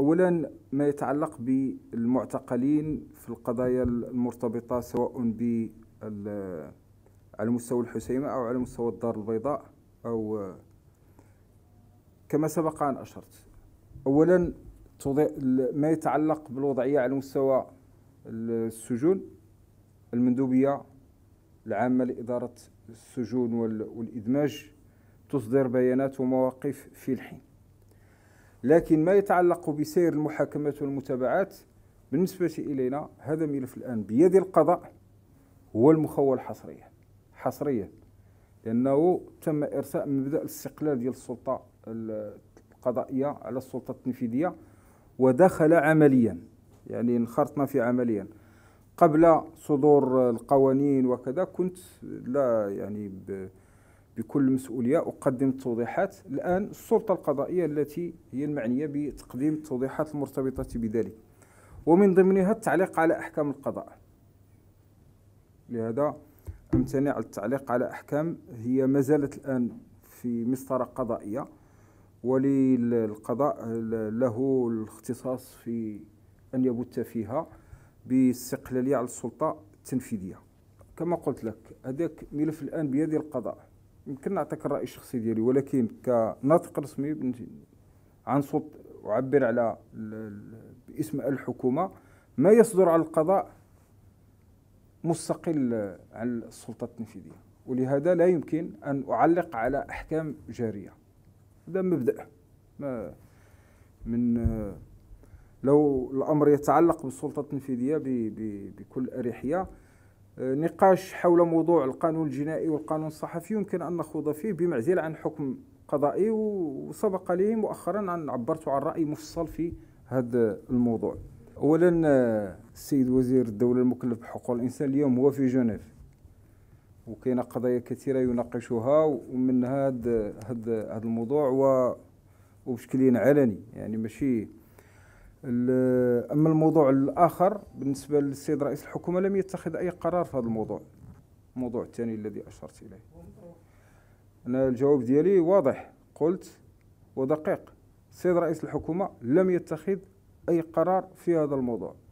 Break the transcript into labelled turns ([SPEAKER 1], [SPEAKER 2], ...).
[SPEAKER 1] أولا ما يتعلق بالمعتقلين في القضايا المرتبطة سواء ب على مستوى الحسيمة أو على مستوى الدار البيضاء أو كما سبق أن أشرت أولا ما يتعلق بالوضعية على مستوى السجون المندوبية العامة لإدارة السجون والإدماج تصدر بيانات ومواقف في الحين لكن ما يتعلق بسير المحاكمات والمتابعات بالنسبة إلينا هذا ملف الآن بيد القضاء هو المخول حصريا حصريا لأنه تم إرساء مبدأ الاستقلال ديال السلطة القضائية على السلطة التنفيذية ودخل عمليا يعني انخرطنا في عمليا قبل صدور القوانين وكذا كنت لا يعني بكل مسؤولية أقدم التوضيحات الآن السلطة القضائية التي هي المعنية بتقديم التوضيحات المرتبطة بذلك ومن ضمنها التعليق على أحكام القضاء لهذا أمتنع التعليق على أحكام هي ما زالت الآن في مسطرة قضائية وللقضاء له الاختصاص في أن يبت فيها باستقلالية على السلطة التنفيذية كما قلت لك هذاك ملف الآن بيد القضاء يمكن نعطيك الراي الشخصي ديالي ولكن كناطق رسمي عن صوت اعبر على باسم الحكومه ما يصدر على القضاء مستقل عن السلطه التنفيذيه ولهذا لا يمكن ان اعلق على احكام جاريه هذا مبدا ما من لو الامر يتعلق بالسلطه التنفيذيه بكل اريحيه نقاش حول موضوع القانون الجنائي والقانون الصحفي يمكن أن نخوض فيه بمعزل عن حكم قضائي وسبق لي مؤخرا أن عبرت عن رأي مفصل في هذا الموضوع أولا السيد وزير الدولة المكلف بحقوق الإنسان اليوم هو في جنيف وكاينه قضايا كثيره يناقشها ومنها هذا هذا الموضوع وبشكل علني يعني ماشي اما الموضوع الاخر بالنسبه للسيد رئيس الحكومه لم يتخذ اي قرار في هذا الموضوع الموضوع الثاني الذي اشرت اليه انا الجواب ديالي واضح قلت ودقيق السيد رئيس الحكومه لم يتخذ اي قرار في هذا الموضوع